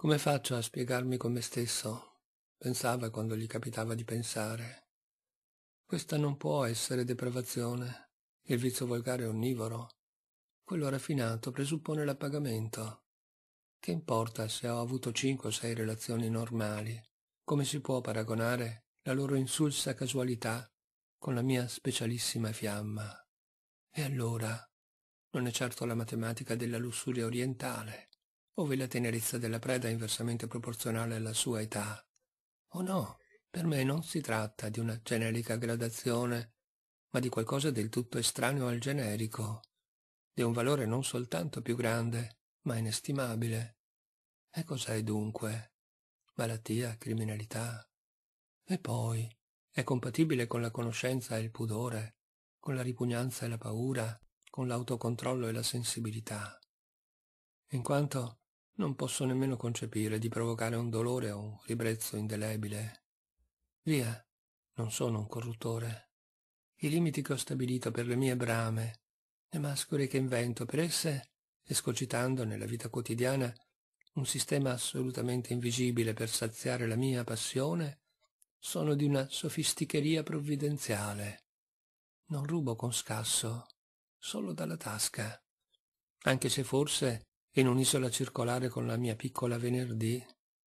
Come faccio a spiegarmi con me stesso? pensava quando gli capitava di pensare. Questa non può essere depravazione. Il vizio volgare è onnivoro. Quello raffinato presuppone l'appagamento. Che importa se ho avuto cinque o sei relazioni normali? Come si può paragonare la loro insulsa casualità con la mia specialissima fiamma? E allora? Non è certo la matematica della lussuria orientale ove la tenerezza della preda è inversamente proporzionale alla sua età. O no, per me non si tratta di una generica gradazione, ma di qualcosa del tutto estraneo al generico, di un valore non soltanto più grande, ma inestimabile. E cos'è dunque? Malattia, criminalità? E poi, è compatibile con la conoscenza e il pudore, con la ripugnanza e la paura, con l'autocontrollo e la sensibilità. In quanto non posso nemmeno concepire di provocare un dolore o un ribrezzo indelebile. Via, non sono un corruttore. I limiti che ho stabilito per le mie brame, le mascole che invento per esse, escogitando nella vita quotidiana un sistema assolutamente invisibile per saziare la mia passione, sono di una sofisticheria provvidenziale. Non rubo con scasso, solo dalla tasca, anche se forse in un'isola circolare con la mia piccola venerdì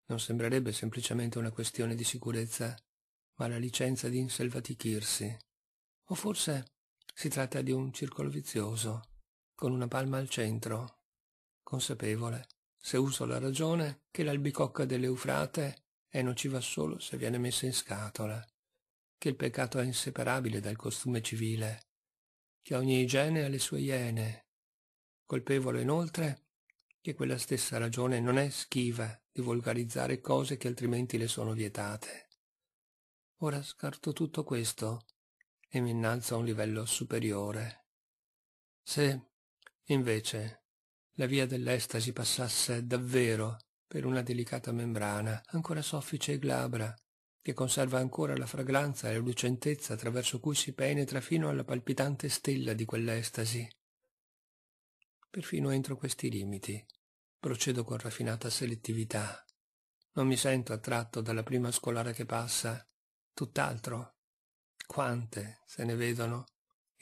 non sembrerebbe semplicemente una questione di sicurezza, ma la licenza di inselvatichirsi. O forse si tratta di un circolo vizioso, con una palma al centro, consapevole, se uso la ragione, che l'albicocca dell'Eufrate è nociva solo se viene messa in scatola, che il peccato è inseparabile dal costume civile, che ogni igiene ha le sue iene, colpevole inoltre che quella stessa ragione non è schiva di volgarizzare cose che altrimenti le sono vietate. Ora scarto tutto questo e mi innalzo a un livello superiore. Se, invece, la via dell'estasi passasse davvero per una delicata membrana, ancora soffice e glabra, che conserva ancora la fragranza e la lucentezza attraverso cui si penetra fino alla palpitante stella di quell'estasi, Perfino entro questi limiti procedo con raffinata selettività. Non mi sento attratto dalla prima scolare che passa, tutt'altro. Quante se ne vedono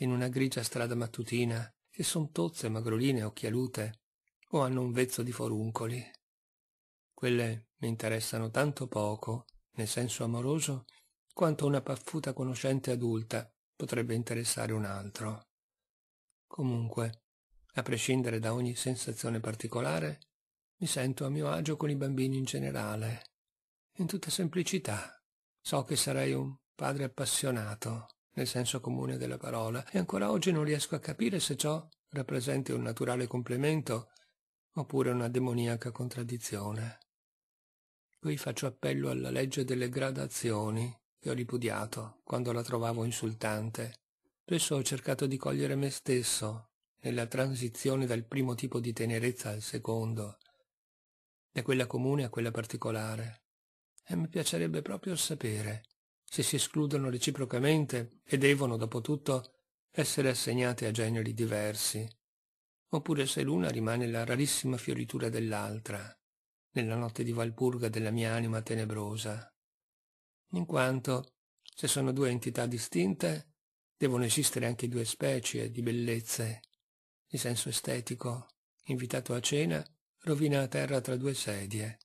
in una grigia strada mattutina che son tozze, magroline, occhialute o hanno un vezzo di foruncoli. Quelle mi interessano tanto poco, nel senso amoroso, quanto una paffuta conoscente adulta potrebbe interessare un altro. Comunque, a prescindere da ogni sensazione particolare, mi sento a mio agio con i bambini in generale. In tutta semplicità. So che sarei un padre appassionato, nel senso comune della parola, e ancora oggi non riesco a capire se ciò rappresenti un naturale complemento oppure una demoniaca contraddizione. Qui faccio appello alla legge delle gradazioni, che ho ripudiato quando la trovavo insultante. Spesso ho cercato di cogliere me stesso nella transizione dal primo tipo di tenerezza al secondo, da quella comune a quella particolare. E mi piacerebbe proprio sapere se si escludono reciprocamente e devono, dopo tutto, essere assegnate a generi diversi, oppure se l'una rimane la rarissima fioritura dell'altra, nella notte di Valpurga della mia anima tenebrosa. In quanto, se sono due entità distinte, devono esistere anche due specie di bellezze di senso estetico, invitato a cena, rovina a terra tra due sedie,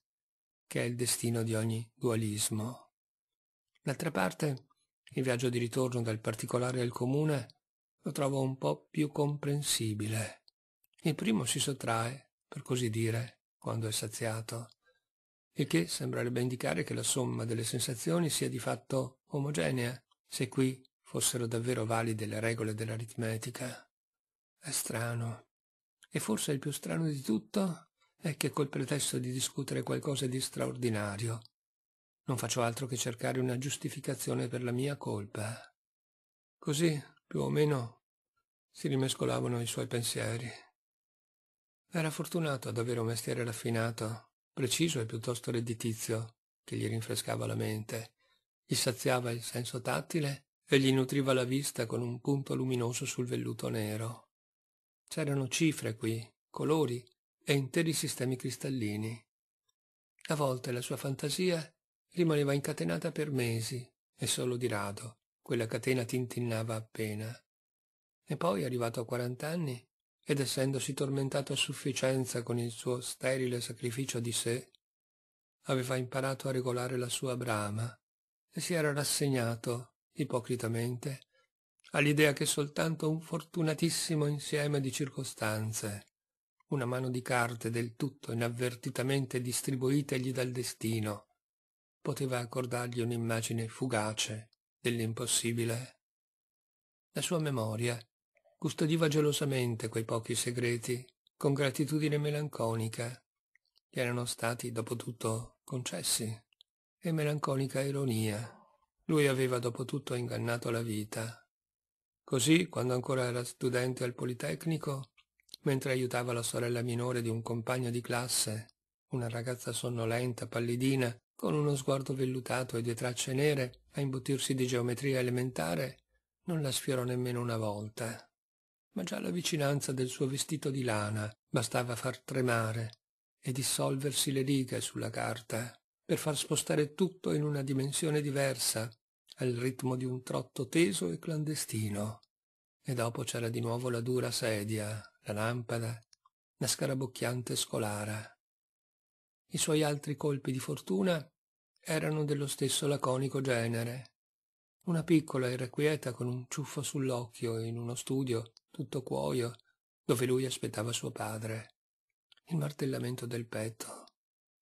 che è il destino di ogni dualismo. D'altra parte, il viaggio di ritorno dal particolare al comune lo trovo un po' più comprensibile. Il primo si sottrae, per così dire, quando è saziato, il che sembrerebbe indicare che la somma delle sensazioni sia di fatto omogenea, se qui fossero davvero valide le regole dell'aritmetica. È strano. E forse il più strano di tutto è che col pretesto di discutere qualcosa di straordinario, non faccio altro che cercare una giustificazione per la mia colpa. Eh. Così, più o meno, si rimescolavano i suoi pensieri. Era fortunato ad avere un mestiere raffinato, preciso e piuttosto redditizio, che gli rinfrescava la mente, gli saziava il senso tattile e gli nutriva la vista con un punto luminoso sul velluto nero. C'erano cifre qui, colori e interi sistemi cristallini. A volte la sua fantasia rimaneva incatenata per mesi e solo di rado quella catena tintinnava appena. E poi, arrivato a quarant'anni, ed essendosi tormentato a sufficienza con il suo sterile sacrificio di sé, aveva imparato a regolare la sua brama e si era rassegnato, ipocritamente, all'idea che soltanto un fortunatissimo insieme di circostanze, una mano di carte del tutto inavvertitamente distribuitegli dal destino, poteva accordargli un'immagine fugace dell'impossibile. La sua memoria custodiva gelosamente quei pochi segreti, con gratitudine melanconica, gli erano stati, dopo tutto, concessi, e melanconica ironia. Lui aveva dopo tutto ingannato la vita, Così, quando ancora era studente al Politecnico, mentre aiutava la sorella minore di un compagno di classe, una ragazza sonnolenta, pallidina, con uno sguardo vellutato e due tracce nere, a imbottirsi di geometria elementare, non la sfiorò nemmeno una volta. Ma già la vicinanza del suo vestito di lana bastava far tremare e dissolversi le righe sulla carta, per far spostare tutto in una dimensione diversa, al ritmo di un trotto teso e clandestino. E dopo c'era di nuovo la dura sedia, la lampada, la scarabocchiante scolara. I suoi altri colpi di fortuna erano dello stesso laconico genere. Una piccola irrequieta con un ciuffo sull'occhio in uno studio, tutto cuoio, dove lui aspettava suo padre. Il martellamento del petto.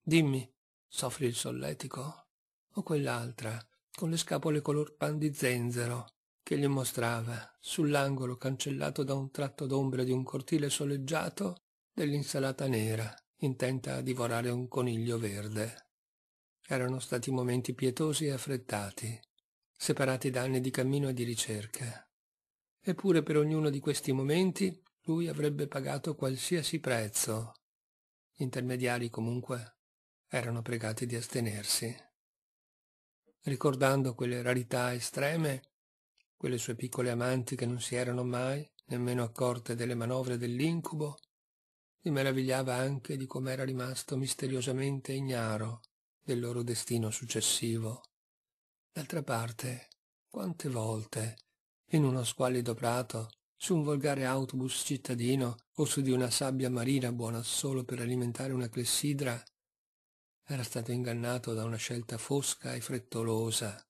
Dimmi, soffri il solletico? O quell'altra, con le scapole color pan di zenzero che gli mostrava, sull'angolo cancellato da un tratto d'ombra di un cortile soleggiato, dell'insalata nera, intenta a divorare un coniglio verde. Erano stati momenti pietosi e affrettati, separati da anni di cammino e di ricerca. Eppure per ognuno di questi momenti lui avrebbe pagato qualsiasi prezzo. Gli intermediari comunque erano pregati di astenersi ricordando quelle rarità estreme, quelle sue piccole amanti che non si erano mai nemmeno accorte delle manovre dell'incubo, mi meravigliava anche di com'era rimasto misteriosamente ignaro del loro destino successivo. D'altra parte, quante volte, in uno squallido prato, su un volgare autobus cittadino o su di una sabbia marina buona solo per alimentare una clessidra, era stato ingannato da una scelta fosca e frettolosa.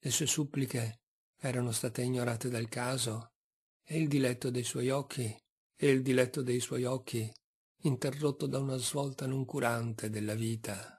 Le sue suppliche erano state ignorate dal caso e il diletto dei suoi occhi, e il diletto dei suoi occhi, interrotto da una svolta noncurante della vita.